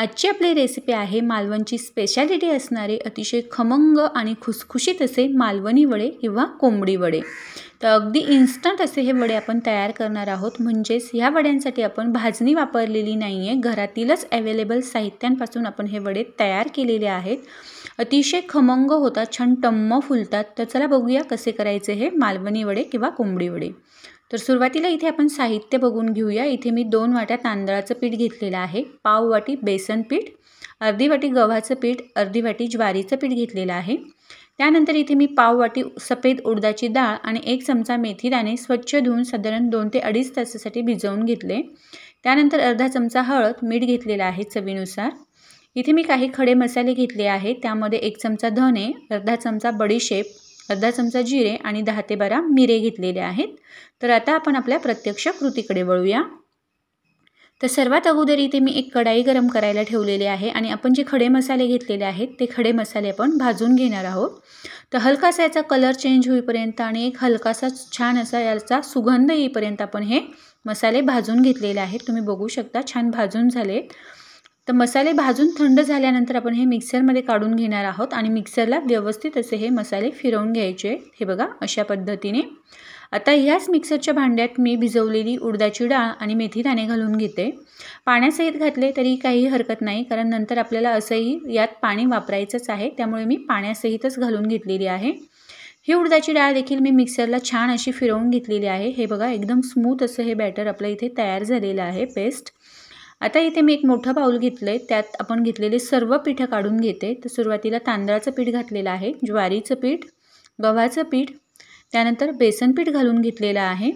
आजची आपली रेसिपी आहे मालवणची स्पेशालिटी असणारे अतिशय खमंग आणि खुसखुशीत असे मालवणी वडे किंवा कोंबडी वडे तर अगदी इन्स्टंट असे हे वडे आपण तयार करणार आहोत म्हणजेच ह्या वड्यांसाठी आपण भाजणी वापरलेली नाही आहे घरातीलच अवेलेबल साहित्यांपासून आपण हे वडे तयार केलेले आहेत अतिशय खमंग होतात छान टम्म फुलतात तर चला बघूया कसे करायचे हे मालवणी वडे किंवा कोंबडी वडे तर सुरुवातीला इथे आपण साहित्य बघून घेऊया इथे मी दोन वाट्या तांदळाचं पीठ घेतलेलं आहे पाव वाटी बेसन पीठ अर्धी वाटी गव्हाचं पीठ अर्धी वाटी ज्वारीचं पीठ घेतलेलं आहे त्यानंतर इथे मी पाव वाटी सफेद उडदाची डाळ आणि एक चमचा मेथी दाणे स्वच्छ धुवून साधारण दोन ते अडीच तासासाठी भिजवून घेतले त्यानंतर अर्धा चमचा हळद मीठ घेतलेला आहे चवीनुसार इथे मी काही खडे मसाले घेतले आहेत त्यामध्ये एक चमचा धने अर्धा चमचा बडीशेप अर्धा चमचा जिरे आणि दहा ते बारा मिरे घेतलेले आहेत तर आता आपण आपल्या प्रत्यक्ष कृतीकडे वळूया तर सर्वात अगोदर इथे मी एक कढाई गरम करायला ठेवलेली आहे आणि आपण जे खडे मसाले घेतलेले आहेत ते खडे मसाले आपण भाजून घेणार आहोत तर हलकासा याचा कलर चेंज होईपर्यंत आणि एक हलकासा छान असा याचा सुगंध येईपर्यंत आपण हे मसाले भाजून घेतलेले आहेत तुम्ही बघू शकता छान भाजून झाले तर मसाले भाजून थंड झाल्यानंतर आपण हे मिक्सरमध्ये काढून घेणार आहोत आणि मिक्सरला व्यवस्थित असे हे मसाले फिरवून घ्यायचे हे बघा अशा पद्धतीने आता ह्याच मिक्सरच्या भांड्यात मी भिजवलेली उडदाची डाळ आणि मेथी दाणे घालून घेते पाण्यासहित घातले तरी काही हरकत नाही कारण नंतर आपल्याला असंही यात पाणी वापरायचंच आहे त्यामुळे मी पाण्यासहितच घालून घेतलेली आहे ही उडदाची डाळ देखील मी मिक्सरला छान अशी फिरवून घेतलेली आहे हे बघा एकदम स्मूथ असं हे बॅटर आपलं इथे तयार झालेलं आहे पेस्ट आता इथे मी एक मोठं बाऊल घेतलं आहे त्यात आपण घेतलेले सर्व पीठं काढून घेते तर सुरुवातीला तांदळाचं पीठ घातलेलं आहे ज्वारीचं पीठ गव्हाचं पीठ त्यानंतर बेसन पीठ घालून घेतलेलं आहे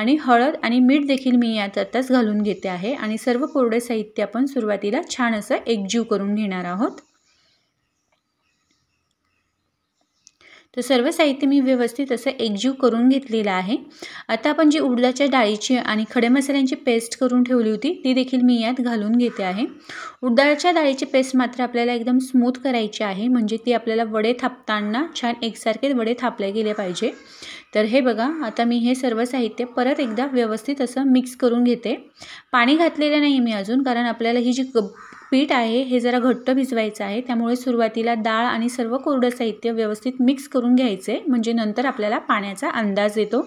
आणि हळद आणि मीठ देखील मी यात आत्ताच घालून घेते आहे आणि सर्व कोरडे साहित्य आपण सुरुवातीला छान असं एकजीव करून घेणार आहोत तर सर्व साहित्य मी व्यवस्थित असं एकजीव करून घेतलेलं आहे आता आपण जी उडदाच्या डाळीची आणि खडे मसाल्यांची पेस्ट करून ठेवली होती ती देखील मी यात घालून घेते आहे उडदाच्या डाळीची पेस्ट मात्र आपल्याला एकदम स्मूथ करायची आहे म्हणजे ती आपल्याला वडे थापताना छान एकसारखे वडे थापले गेले पाहिजे तर हे बघा आता मी हे सर्व साहित्य परत एकदा व्यवस्थित असं मिक्स करून घेते पाणी घातलेलं नाही मी अजून कारण आपल्याला ही जी पीठ आहे हे जरा घट्ट भिजवायचं आहे त्यामुळे सुरुवातीला डाळ आणि सर्व कोरडं साहित्य व्यवस्थित मिक्स करून घ्यायचे म्हणजे नंतर आपल्याला पाण्याचा अंदाज येतो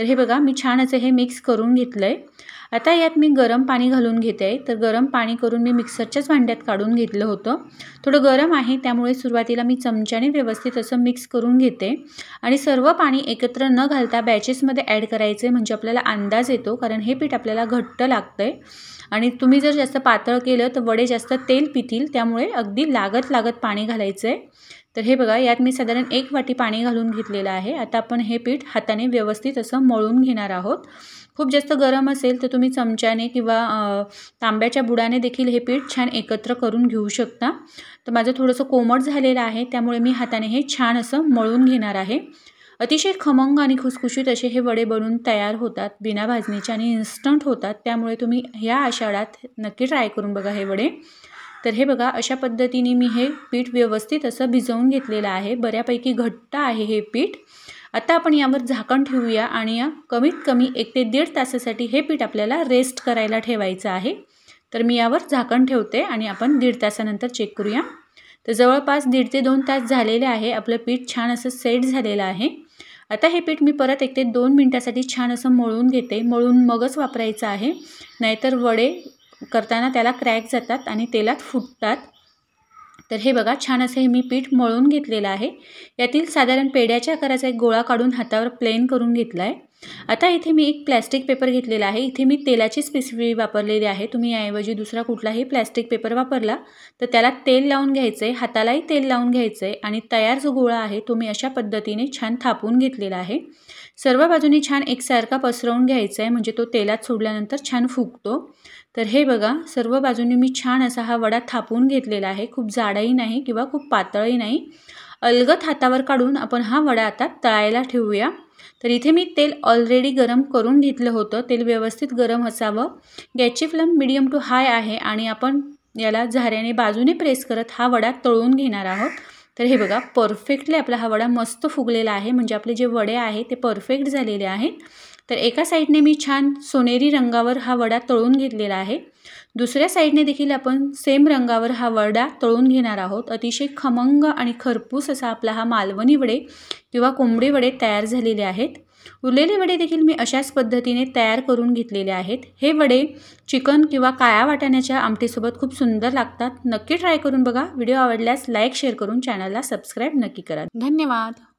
तर हे बघा मी छान असं हे मिक्स करून घेतलं आहे आता यात मी गरम पाणी घालून घेते आहे तर गरम पाणी करून मी मिक्सरच्याच भांड्यात काढून घेतलं होतं थोडं गरम आहे त्यामुळे सुरुवातीला मी चमच्याने व्यवस्थित असं मिक्स करून घेते आणि सर्व पाणी एकत्र न घालता बॅचेसमध्ये ॲड करायचं आहे म्हणजे आपल्याला अंदाज येतो कारण हे पीठ आपल्याला घट्ट लागतं आहे आणि तुम्ही जर जास्त पातळ केलं तर वडे जास्त तेल पितील त्यामुळे अगदी लागत लागत पाणी घालायचं आहे तर हे बघा यात मी साधारण एक वाटी पाणी घालून घेतलेलं आहे आता आपण हे पीठ हाताने व्यवस्थित असं मळून घेणार आहोत खूप जास्त गरम असेल तर तुम्ही चमच्याने किंवा तांब्याच्या बुडाने देखील हे पीठ छान एकत्र करून घेऊ शकता तर माझं थोडंसं कोमट झालेलं आहे त्यामुळे मी हाताने हे छान असं मळून घेणार आहे अतिशय खमंग आणि खुसखुशीत असे हे वडे बनून तयार होतात बिना भाजणीचे आणि इन्स्टंट होतात त्यामुळे तुम्ही ह्या आषाढात नक्की ट्राय करून बघा हे वडे तर हे बघा अशा पद्धतीने मी हे पीठ व्यवस्थित असं भिजवून घेतलेलं आहे बऱ्यापैकी घट्ट आहे हे पीठ आता आपण यावर झाकण ठेवूया आणि या कमीत कमी एक ते दीड तासासाठी हे पीठ आपल्याला रेस्ट करायला ठेवायचं आहे तर मी यावर झाकण ठेवते आणि आपण दीड तासानंतर चेक करूया तर जवळपास दीड ते दोन तास झालेले आहे आपलं पीठ छान असं सेट झालेलं आहे आता हे पीठ मी परत एक ते दोन मिनटासाठी छान असं मळून घेते मळून मगच वापरायचं आहे नाहीतर वडे करताना त्याला क्रॅक जातात आणि तेलात फुटतात तर हे बघा छान असे मी पीठ मळून घेतलेलं आहे यातील साधारण पेड्याच्या आकाराचा एक गोळा काढून हातावर प्लेन करून घेतला आहे आता इथे मी एक प्लॅस्टिक पेपर घेतलेला आहे इथे मी तेलाची स्पेसिफिक वापरलेली आहे तुम्ही याऐवजी दुसरा कुठलाही प्लॅस्टिक पेपर वापरला तर त्याला तेल लावून घ्यायचं आहे हातालाही तेल लावून घ्यायचं आहे आणि तयार जो गोळा आहे तो मी अशा पद्धतीने छान थापून घेतलेला आहे सर्व बाजूनी छान एकसारखा पसरवून घ्यायचा आहे म्हणजे तो तेलात सोडल्यानंतर छान फुगतो तर हे बघा सर्व बाजूने मी छान असा हा वडा थापून घेतलेला आहे खूप जाडही नाही किंवा खूप पातळही नाही अलगत हातावर काढून आपण हा वडा आता तळायला ठेवूया तर इथे मी तेल ऑलरेडी गरम करून घेतलं होतं तेल व्यवस्थित गरम असावं गॅसची फ्लेम मिडियम टू हाय आहे आणि आपण याला झाऱ्याने बाजूने प्रेस करत हा वडा तळून घेणार आहोत तर हे बघा परफेक्टली आपला हा वडा मस्त फुगलेला आहे म्हणजे आपले जे वडे आहे ते परफेक्ट झालेले आहेत तर एका साईडने मी छान सोनेरी रंगावर हा वडा तळून घेतलेला आहे दुसऱ्या साईडने देखील आपण सेम रंगावर हा वडा तळून घेणार आहोत अतिशय खमंग आणि खरपूस असा आपला हा मालवणी वडे किंवा कोंबडी वडे तयार झालेले आहेत उरलेले वडे देखील मी अशाच पद्धतीने तयार करून घेतलेले आहेत हे वडे चिकन किंवा काळ्या वाटाण्याच्या आमटीसोबत खूप सुंदर लागतात नक्की ट्राय करून बघा व्हिडिओ आवडल्यास लाईक शेअर करून चॅनलला सबस्क्राईब नक्की करा धन्यवाद